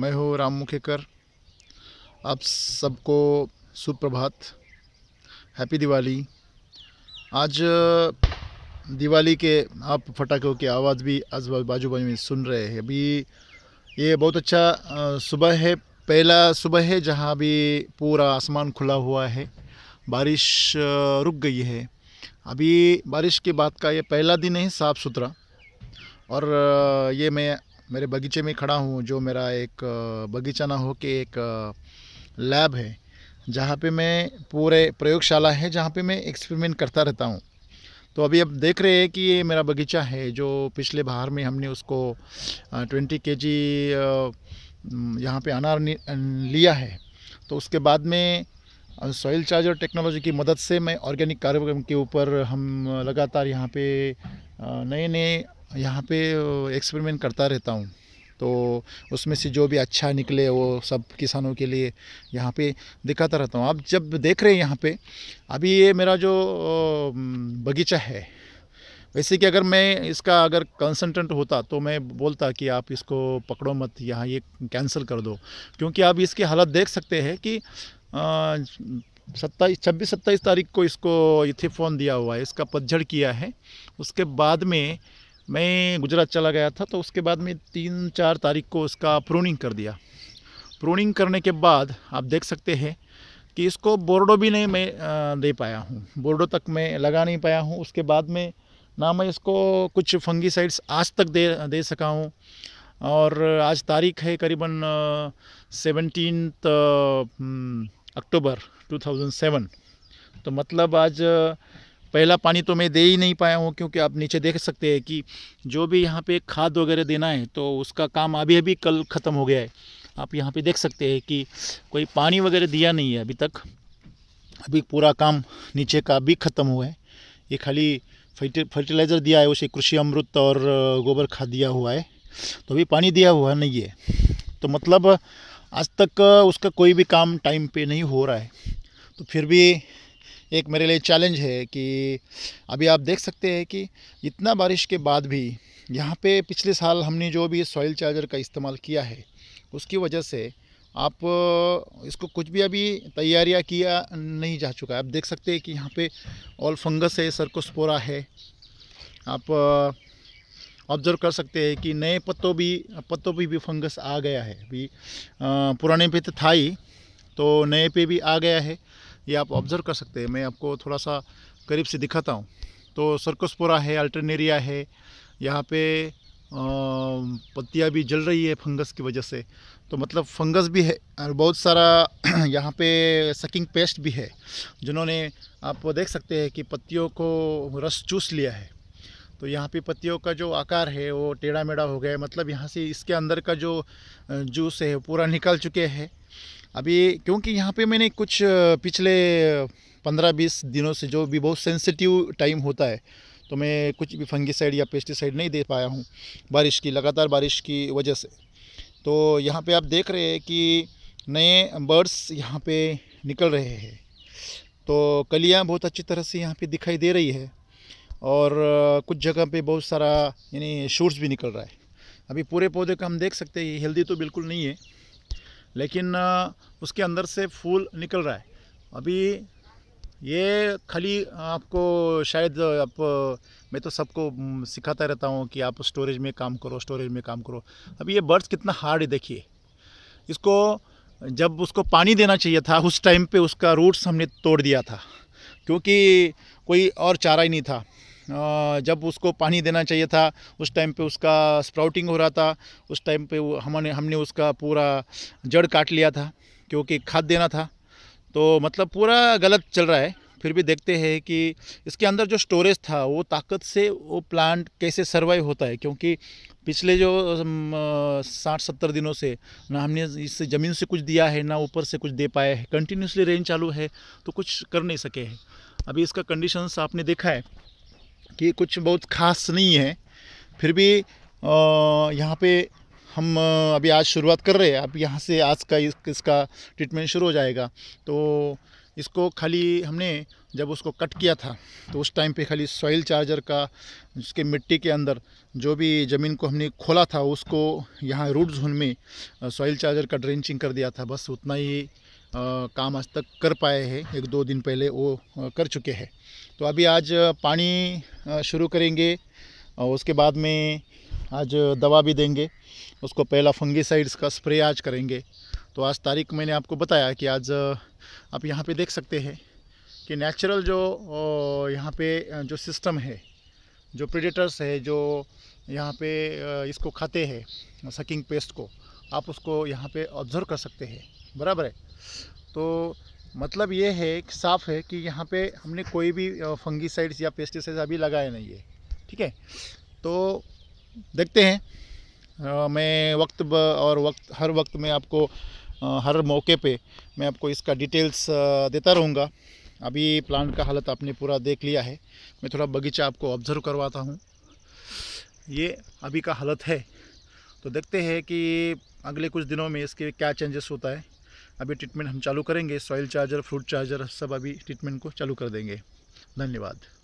मैं हूँ राम मुखेकर आप सबको सुप्रभात हैप्पी दिवाली आज दिवाली के आप फटाखों की आवाज़ भी आज बाजू बाजू में सुन रहे हैं अभी ये बहुत अच्छा सुबह है पहला सुबह है जहाँ अभी पूरा आसमान खुला हुआ है बारिश रुक गई है अभी बारिश के बाद का ये पहला दिन है साफ़ सुथरा और ये मैं मेरे बगीचे में खड़ा हूँ जो मेरा एक बगीचा ना हो के एक लैब है जहाँ पे मैं पूरे प्रयोगशाला है जहाँ पे मैं एक्सपेरिमेंट करता रहता हूँ तो अभी अब देख रहे हैं कि ये मेरा बगीचा है जो पिछले बाहर में हमने उसको ट्वेंटी के जी यहाँ पर अनार लिया है तो उसके बाद में सॉइल चार्जर टेक्नोलॉजी की मदद से मैं ऑर्गेनिक कार्यक्रम के ऊपर हम लगातार यहाँ पे नए नए यहाँ पे एक्सपेरिमेंट करता रहता हूँ तो उसमें से जो भी अच्छा निकले वो सब किसानों के लिए यहाँ पे दिखाता रहता हूँ आप जब देख रहे हैं यहाँ पे अभी ये मेरा जो बगीचा है वैसे कि अगर मैं इसका अगर कंसनट्रेंट होता तो मैं बोलता कि आप इसको पकड़ो मत यहाँ ये कैंसिल कर दो क्योंकि आप इसकी हालत देख सकते हैं कि सत्ताईस छब्बीस सत्ताईस तारीख को इसको इथिफोन दिया हुआ है इसका पतझड़ किया है उसके बाद में मैं गुजरात चला गया था तो उसके बाद में तीन चार तारीख को उसका प्रूनिंग कर दिया प्रूनिंग करने के बाद आप देख सकते हैं कि इसको बोर्डो भी नहीं मैं दे पाया हूँ बोर्डो तक मैं लगा नहीं पाया हूँ उसके बाद में ना मैं इसको कुछ फंगीसाइड्स आज तक दे दे सका हूँ और आज तारीख है करीबन सेवनटीन हम्म, अक्टूबर 2007 तो मतलब आज पहला पानी तो मैं दे ही नहीं पाया हूँ क्योंकि आप नीचे देख सकते हैं कि जो भी यहाँ पे खाद वगैरह देना है तो उसका काम अभी अभी कल ख़त्म हो गया है आप यहाँ पे देख सकते हैं कि कोई पानी वगैरह दिया नहीं है अभी तक अभी पूरा काम नीचे का भी ख़त्म हुआ है ये खाली फर्टिलाइज़र दिया है उसे कृषि अमृत और गोबर खाद दिया हुआ है तो अभी पानी दिया हुआ नहीं है तो मतलब आज तक उसका कोई भी काम टाइम पर नहीं हो रहा है तो फिर भी एक मेरे लिए चैलेंज है कि अभी आप देख सकते हैं कि इतना बारिश के बाद भी यहाँ पे पिछले साल हमने जो भी सॉइल चार्जर का इस्तेमाल किया है उसकी वजह से आप इसको कुछ भी अभी तैयारियाँ किया नहीं जा चुका है आप देख सकते हैं कि यहाँ पे ऑल फंगस है सरकोस्पोरा है आप ऑब्जर्व कर सकते हैं कि नए पत्तों भी पत्तों भी, भी फंगस आ गया है अभी पुराने पे तो था ही तो नए पे भी आ गया है ये आप ऑब्ज़र्व कर सकते हैं मैं आपको थोड़ा सा करीब से दिखाता हूँ तो सर्कसपुरा है अल्टरनेरिया है यहाँ पे पत्तियाँ भी जल रही है फंगस की वजह से तो मतलब फंगस भी है और बहुत सारा यहाँ पे सकिंग पेस्ट भी है जिन्होंने आप देख सकते हैं कि पत्तियों को रस चूस लिया है तो यहाँ पे पत्तियों का जो आकार है वो टेढ़ा मेढ़ा हो गया है मतलब यहाँ से इसके अंदर का जो जूस है पूरा निकल चुके हैं अभी क्योंकि यहाँ पे मैंने कुछ पिछले पंद्रह बीस दिनों से जो भी बहुत सेंसिटिव टाइम होता है तो मैं कुछ भी फंगीसाइड या पेस्टिसाइड नहीं दे पाया हूँ बारिश की लगातार बारिश की वजह से तो यहाँ पे आप देख रहे हैं कि नए बर्ड्स यहाँ पे निकल रहे हैं तो कलियाँ बहुत अच्छी तरह से यहाँ पे दिखाई दे रही है और कुछ जगह पे बहुत सारा यानी शूट्स भी निकल रहा है अभी पूरे पौधे का हम देख सकते हैं हेल्दी तो बिल्कुल नहीं है लेकिन उसके अंदर से फूल निकल रहा है अभी ये खाली आपको शायद आप मैं तो सबको सिखाता रहता हूँ कि आप स्टोरेज में काम करो स्टोरेज में काम करो अभी ये बर्ड्स कितना हार्ड है देखिए इसको जब उसको पानी देना चाहिए था उस टाइम पे उसका रूट्स हमने तोड़ दिया था क्योंकि कोई और चारा ही नहीं था जब उसको पानी देना चाहिए था उस टाइम पे उसका स्प्राउटिंग हो रहा था उस टाइम पे हमने हमने उसका पूरा जड़ काट लिया था क्योंकि खाद देना था तो मतलब पूरा गलत चल रहा है फिर भी देखते हैं कि इसके अंदर जो स्टोरेज था वो ताकत से वो प्लांट कैसे सर्वाइव होता है क्योंकि पिछले जो साठ सत्तर दिनों से ना हमने इससे ज़मीन से कुछ दिया है ना ऊपर से कुछ दे पाया है कंटिन्यूसली रेन चालू है तो कुछ कर नहीं सके हैं अभी इसका कंडीशंस आपने देखा है कि कुछ बहुत ख़ास नहीं है फिर भी यहाँ पे हम अभी आज शुरुआत कर रहे हैं अब यहाँ से आज का इस, इसका ट्रीटमेंट शुरू हो जाएगा तो इसको खाली हमने जब उसको कट किया था तो उस टाइम पे खाली सॉइल चार्जर का उसके मिट्टी के अंदर जो भी ज़मीन को हमने खोला था उसको यहाँ रूट जोन में सॉइल चार्जर का ड्रेंचिंग कर दिया था बस उतना ही काम आज तक कर पाए हैं एक दो दिन पहले वो कर चुके हैं तो अभी आज पानी शुरू करेंगे और उसके बाद में आज दवा भी देंगे उसको पहला फंगीसाइड्स का स्प्रे आज करेंगे तो आज तारीख मैंने आपको बताया कि आज आप यहाँ पे देख सकते हैं कि नेचुरल जो यहाँ पे जो सिस्टम है जो प्रेडेटर्स है जो यहाँ पे इसको खाते हैं सकिंग पेस्ट को आप उसको यहाँ पे ऑब्ज़र्व कर सकते हैं बराबर है तो मतलब ये है कि साफ है कि यहाँ पे हमने कोई भी फंगीसाइड्स या पेस्टिसाइड्स अभी लगाए नहीं है ठीक है तो देखते हैं आ, मैं वक्त और वक्त हर वक्त में आपको आ, हर मौके पे मैं आपको इसका डिटेल्स देता रहूँगा अभी प्लांट का हालत आपने पूरा देख लिया है मैं थोड़ा बगीचा आपको ऑब्ज़र्व करवाता हूँ ये अभी का हालत है तो देखते हैं कि अगले कुछ दिनों में इसके क्या चेंजेस होता है अभी ट्रीटमेंट हम चालू करेंगे सॉइल चार्जर फ्रूट चार्जर सब अभी ट्रीटमेंट को चालू कर देंगे धन्यवाद